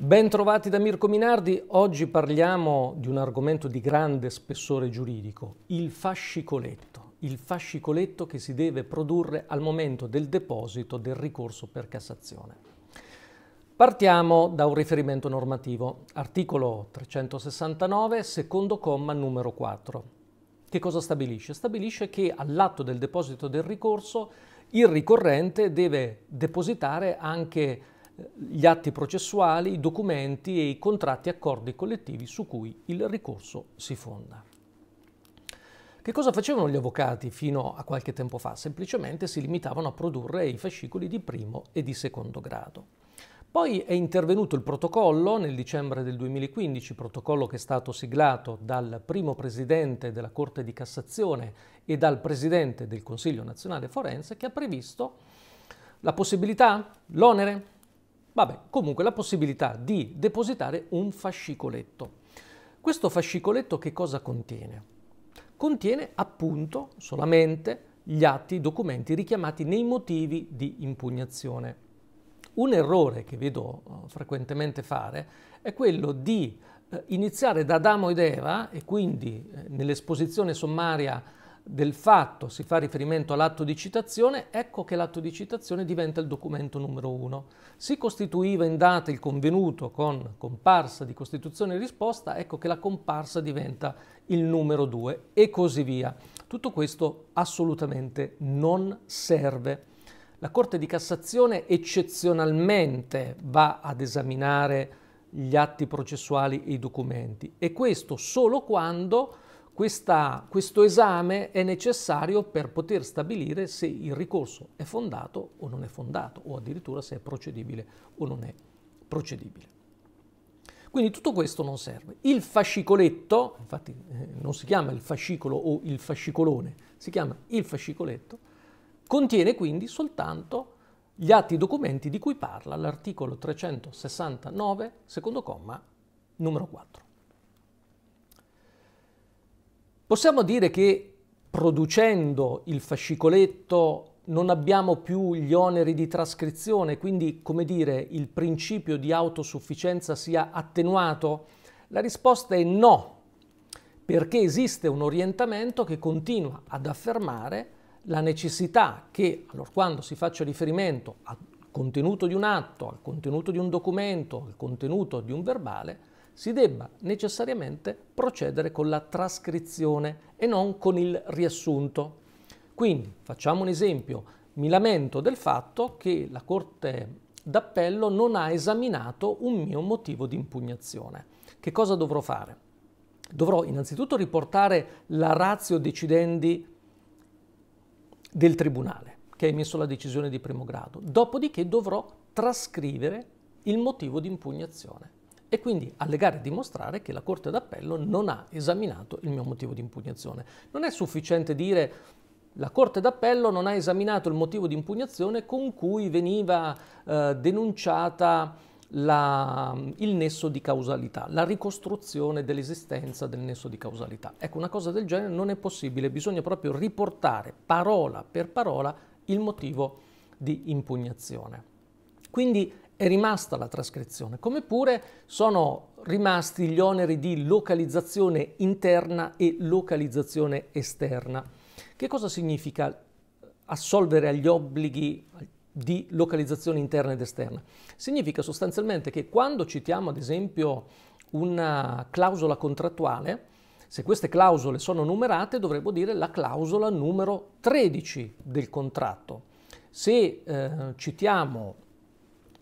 Bentrovati da Mirko Minardi, oggi parliamo di un argomento di grande spessore giuridico, il fascicoletto, il fascicoletto che si deve produrre al momento del deposito del ricorso per Cassazione. Partiamo da un riferimento normativo, articolo 369, secondo comma numero 4. Che cosa stabilisce? Stabilisce che all'atto del deposito del ricorso il ricorrente deve depositare anche gli atti processuali, i documenti e i contratti e accordi collettivi su cui il ricorso si fonda. Che cosa facevano gli avvocati fino a qualche tempo fa? Semplicemente si limitavano a produrre i fascicoli di primo e di secondo grado. Poi è intervenuto il protocollo nel dicembre del 2015, protocollo che è stato siglato dal primo presidente della Corte di Cassazione e dal presidente del Consiglio Nazionale Forense, che ha previsto la possibilità, l'onere, Vabbè, comunque la possibilità di depositare un fascicoletto. Questo fascicoletto che cosa contiene? Contiene appunto solamente gli atti, i documenti richiamati nei motivi di impugnazione. Un errore che vedo eh, frequentemente fare è quello di eh, iniziare da Adamo ed Eva e quindi eh, nell'esposizione sommaria del fatto si fa riferimento all'atto di citazione, ecco che l'atto di citazione diventa il documento numero uno. Si costituiva in data il convenuto con comparsa di costituzione e risposta, ecco che la comparsa diventa il numero due e così via. Tutto questo assolutamente non serve. La Corte di Cassazione eccezionalmente va ad esaminare gli atti processuali e i documenti e questo solo quando questa, questo esame è necessario per poter stabilire se il ricorso è fondato o non è fondato, o addirittura se è procedibile o non è procedibile. Quindi tutto questo non serve. Il fascicoletto, infatti eh, non si chiama il fascicolo o il fascicolone, si chiama il fascicoletto, contiene quindi soltanto gli atti e documenti di cui parla l'articolo 369, secondo comma, numero 4. Possiamo dire che producendo il fascicoletto non abbiamo più gli oneri di trascrizione, quindi come dire il principio di autosufficienza sia attenuato? La risposta è no, perché esiste un orientamento che continua ad affermare la necessità che, allora, quando si faccia riferimento al contenuto di un atto, al contenuto di un documento, al contenuto di un verbale, si debba necessariamente procedere con la trascrizione e non con il riassunto. Quindi facciamo un esempio, mi lamento del fatto che la Corte d'appello non ha esaminato un mio motivo di impugnazione. Che cosa dovrò fare? Dovrò innanzitutto riportare la ratio decidendi del tribunale che ha emesso la decisione di primo grado, dopodiché dovrò trascrivere il motivo di impugnazione e quindi allegare e dimostrare che la Corte d'Appello non ha esaminato il mio motivo di impugnazione. Non è sufficiente dire la Corte d'Appello non ha esaminato il motivo di impugnazione con cui veniva eh, denunciata la, il nesso di causalità, la ricostruzione dell'esistenza del nesso di causalità. Ecco, una cosa del genere non è possibile, bisogna proprio riportare parola per parola il motivo di impugnazione. Quindi è rimasta la trascrizione, come pure sono rimasti gli oneri di localizzazione interna e localizzazione esterna. Che cosa significa assolvere agli obblighi di localizzazione interna ed esterna? Significa sostanzialmente che quando citiamo ad esempio una clausola contrattuale, se queste clausole sono numerate dovremmo dire la clausola numero 13 del contratto. Se eh, citiamo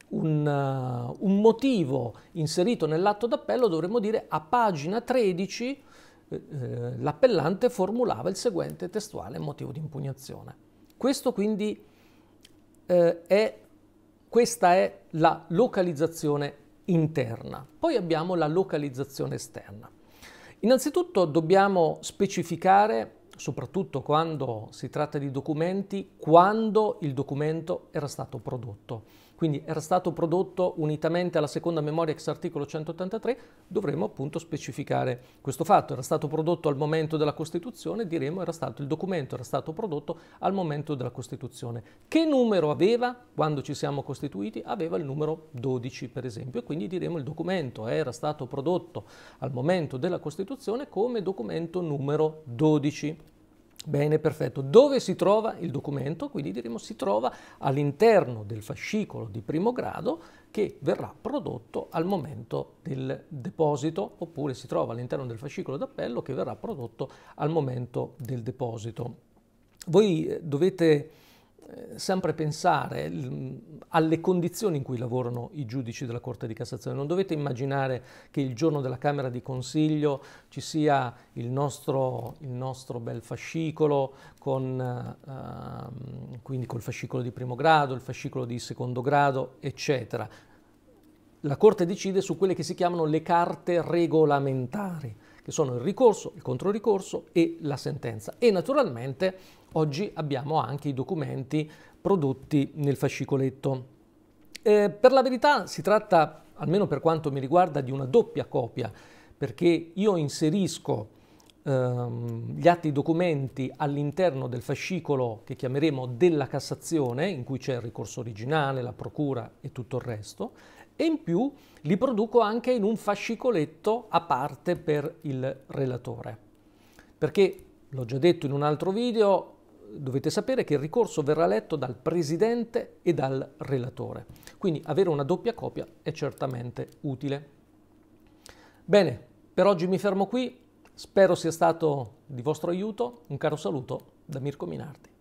un, eh, un motivo inserito nell'atto d'appello, dovremmo dire a pagina 13 eh, eh, l'appellante formulava il seguente testuale motivo di impugnazione. Questo quindi eh, è, questa è la localizzazione interna. Poi abbiamo la localizzazione esterna. Innanzitutto dobbiamo specificare, soprattutto quando si tratta di documenti, quando il documento era stato prodotto quindi era stato prodotto unitamente alla seconda memoria ex articolo 183, dovremmo appunto specificare questo fatto. Era stato prodotto al momento della Costituzione, diremo era stato il documento, era stato prodotto al momento della Costituzione. Che numero aveva quando ci siamo costituiti? Aveva il numero 12 per esempio quindi diremo il documento era stato prodotto al momento della Costituzione come documento numero 12. Bene, perfetto. Dove si trova il documento? Quindi diremo si trova all'interno del fascicolo di primo grado che verrà prodotto al momento del deposito oppure si trova all'interno del fascicolo d'appello che verrà prodotto al momento del deposito. Voi eh, dovete eh, sempre pensare mm, alle condizioni in cui lavorano i giudici della Corte di Cassazione. Non dovete immaginare che il giorno della Camera di Consiglio ci sia il nostro, il nostro bel fascicolo, con, eh, ehm, quindi col fascicolo di primo grado, il fascicolo di secondo grado, eccetera. La Corte decide su quelle che si chiamano le carte regolamentari che sono il ricorso, il controricorso e la sentenza. E naturalmente oggi abbiamo anche i documenti prodotti nel fascicoletto. Eh, per la verità si tratta, almeno per quanto mi riguarda, di una doppia copia, perché io inserisco ehm, gli atti e i documenti all'interno del fascicolo che chiameremo della Cassazione, in cui c'è il ricorso originale, la procura e tutto il resto, e in più li produco anche in un fascicoletto a parte per il relatore. Perché, l'ho già detto in un altro video, dovete sapere che il ricorso verrà letto dal presidente e dal relatore. Quindi avere una doppia copia è certamente utile. Bene, per oggi mi fermo qui. Spero sia stato di vostro aiuto. Un caro saluto da Mirko Minardi.